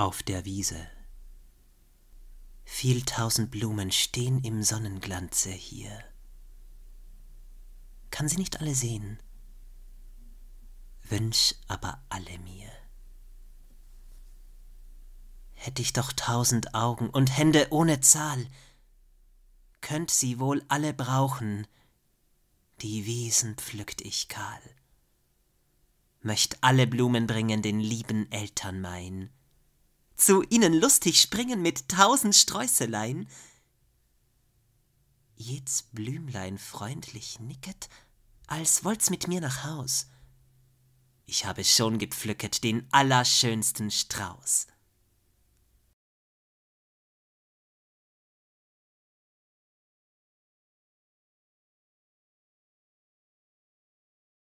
auf der Wiese. Viel tausend Blumen stehen im Sonnenglanze hier. Kann sie nicht alle sehen, wünsch aber alle mir. Hätte ich doch tausend Augen und Hände ohne Zahl, könnt sie wohl alle brauchen, die Wiesen pflückt ich kahl. Möcht alle Blumen bringen den lieben Eltern mein, zu ihnen lustig springen mit tausend Sträußelein. Jeds Blümlein freundlich nicket, als wollt's mit mir nach Haus. Ich habe schon gepflücket den allerschönsten Strauß.